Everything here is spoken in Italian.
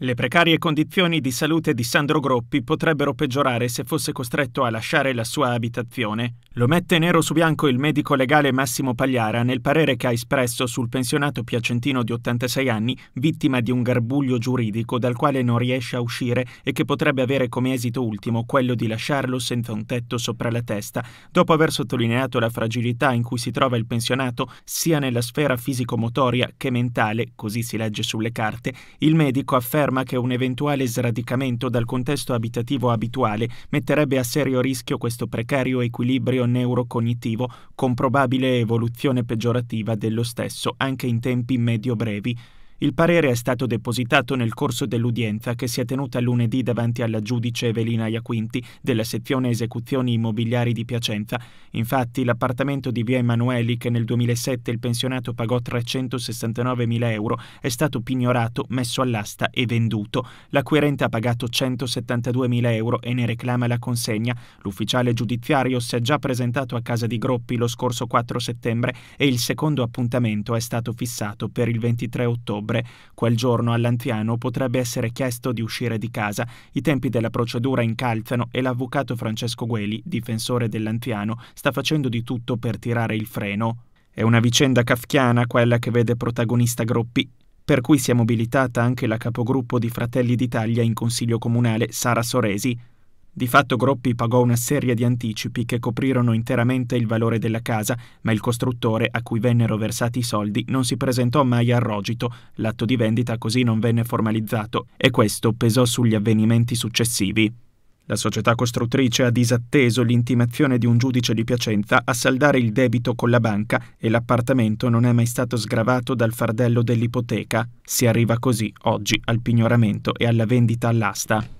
Le precarie condizioni di salute di Sandro Groppi potrebbero peggiorare se fosse costretto a lasciare la sua abitazione. Lo mette nero su bianco il medico legale Massimo Pagliara nel parere che ha espresso sul pensionato piacentino di 86 anni, vittima di un garbuglio giuridico dal quale non riesce a uscire e che potrebbe avere come esito ultimo quello di lasciarlo senza un tetto sopra la testa, dopo aver sottolineato la fragilità in cui si trova il pensionato sia nella sfera fisico-motoria che mentale, così si legge sulle carte, il medico afferma afferma che un eventuale sradicamento dal contesto abitativo abituale metterebbe a serio rischio questo precario equilibrio neurocognitivo con probabile evoluzione peggiorativa dello stesso anche in tempi medio-brevi, il parere è stato depositato nel corso dell'udienza che si è tenuta lunedì davanti alla giudice Evelina Iaquinti della sezione esecuzioni immobiliari di Piacenza. Infatti l'appartamento di via Emanueli che nel 2007 il pensionato pagò 369.000 euro è stato pignorato, messo all'asta e venduto. L'acquirente ha pagato 172.000 euro e ne reclama la consegna. L'ufficiale giudiziario si è già presentato a casa di Groppi lo scorso 4 settembre e il secondo appuntamento è stato fissato per il 23 ottobre ottobre. Quel giorno all'anziano potrebbe essere chiesto di uscire di casa. I tempi della procedura incalzano e l'avvocato Francesco Gueli, difensore dell'anziano, sta facendo di tutto per tirare il freno. È una vicenda kafkiana quella che vede protagonista Groppi, per cui si è mobilitata anche la capogruppo di Fratelli d'Italia in Consiglio Comunale, Sara Soresi. Di fatto Groppi pagò una serie di anticipi che coprirono interamente il valore della casa, ma il costruttore a cui vennero versati i soldi non si presentò mai a rogito, l'atto di vendita così non venne formalizzato e questo pesò sugli avvenimenti successivi. La società costruttrice ha disatteso l'intimazione di un giudice di Piacenza a saldare il debito con la banca e l'appartamento non è mai stato sgravato dal fardello dell'ipoteca. Si arriva così oggi al pignoramento e alla vendita all'asta.